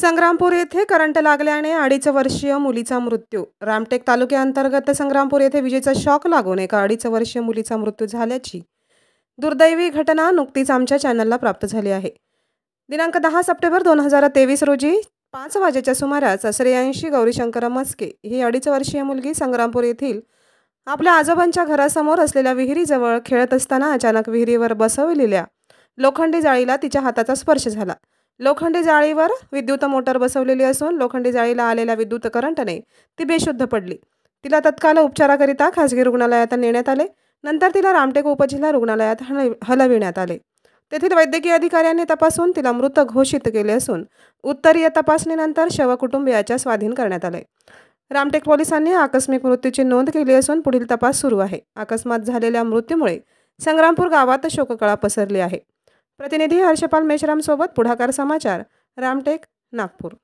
संग्रामपूर येथे करंट लागल्याने अडीच वर्षीय मुलीचा मृत्यू रामटेक तालुक्याअंतर्गत संग्रामपूर येथे विजेचा शॉक लागून एका अडीच वर्षीय मुलीचा मृत्यू झाल्याची दुर्दैवी घटना नुकतीच आमच्या चॅनलला प्राप्त झाली आहे दिनांक दहा सप्टेंबर दोन हजार तेवीस रोजी पाच वाजेच्या सुमारास श्रेयांशी गौरीशंकर मस्के ही अडीच वर्षीय मुलगी संग्रामपूर येथील आपल्या आजोबांच्या घरासमोर असलेल्या विहिरीजवळ खेळत असताना अचानक विहिरीवर बसवलेल्या लोखंडी जाळीला तिच्या हाताचा स्पर्श झाला लोखंडी जाळीवर विद्युत मोटर बसवलेली असून लोखंडी जाळीला आलेल्या विद्युत करंटने ती बेशुद्ध पडली तिला तत्काल उपचाराकरिता खासगी रुग्णालयात नेण्यात आले नंतर तिला रामटेक उपजिल्हा रुग्णालयात हल हलविण्यात आले तेथील वैद्यकीय अधिकाऱ्यांनी तपासून तिला मृत घोषित केले असून उत्तरीय तपासणीनंतर कुटुंबियाच्या स्वाधीन करण्यात आले रामटेक पोलिसांनी आकस्मिक मृत्यूची नोंद केली असून पुढील तपास सुरू आहे अकस्मात झालेल्या मृत्यूमुळे संग्रामपूर गावात शोककळा पसरली आहे प्रतिनिधी हर्षपाल मेश्रामसोबत पुढाकार समाचार रामटेक नागपूर